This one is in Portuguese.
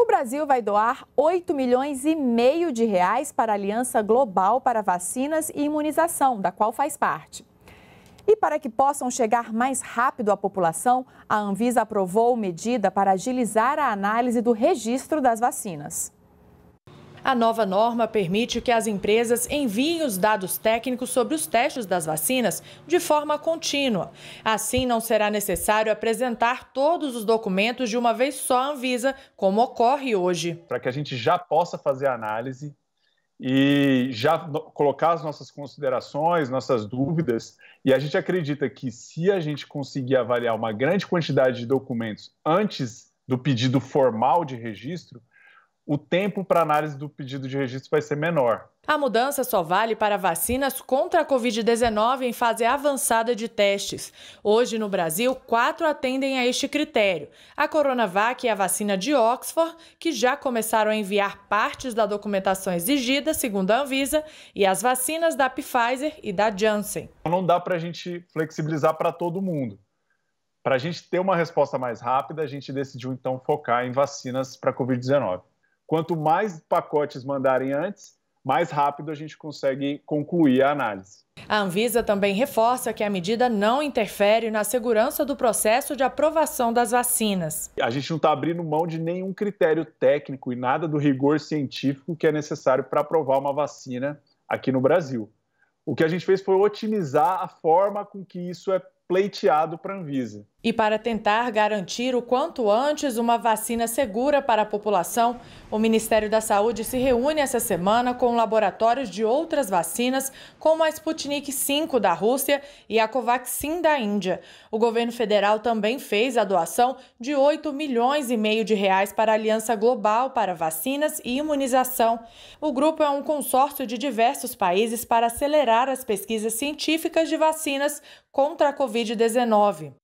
O Brasil vai doar 8 milhões e meio de reais para a Aliança Global para Vacinas e Imunização, da qual faz parte. E para que possam chegar mais rápido à população, a Anvisa aprovou medida para agilizar a análise do registro das vacinas. A nova norma permite que as empresas enviem os dados técnicos sobre os testes das vacinas de forma contínua. Assim, não será necessário apresentar todos os documentos de uma vez só à Anvisa, como ocorre hoje. Para que a gente já possa fazer a análise e já colocar as nossas considerações, nossas dúvidas. E a gente acredita que se a gente conseguir avaliar uma grande quantidade de documentos antes do pedido formal de registro, o tempo para análise do pedido de registro vai ser menor. A mudança só vale para vacinas contra a Covid-19 em fase avançada de testes. Hoje, no Brasil, quatro atendem a este critério: a Coronavac e a vacina de Oxford, que já começaram a enviar partes da documentação exigida, segundo a Anvisa, e as vacinas da Pfizer e da Janssen. Então, não dá para a gente flexibilizar para todo mundo. Para a gente ter uma resposta mais rápida, a gente decidiu então focar em vacinas para Covid-19. Quanto mais pacotes mandarem antes, mais rápido a gente consegue concluir a análise. A Anvisa também reforça que a medida não interfere na segurança do processo de aprovação das vacinas. A gente não está abrindo mão de nenhum critério técnico e nada do rigor científico que é necessário para aprovar uma vacina aqui no Brasil. O que a gente fez foi otimizar a forma com que isso é pleiteado para a Anvisa. E para tentar garantir o quanto antes uma vacina segura para a população, o Ministério da Saúde se reúne essa semana com laboratórios de outras vacinas, como a Sputnik 5 da Rússia e a Covaxin da Índia. O governo federal também fez a doação de 8 milhões e meio de reais para a Aliança Global para Vacinas e Imunização. O grupo é um consórcio de diversos países para acelerar as pesquisas científicas de vacinas contra a Covid Covid-19.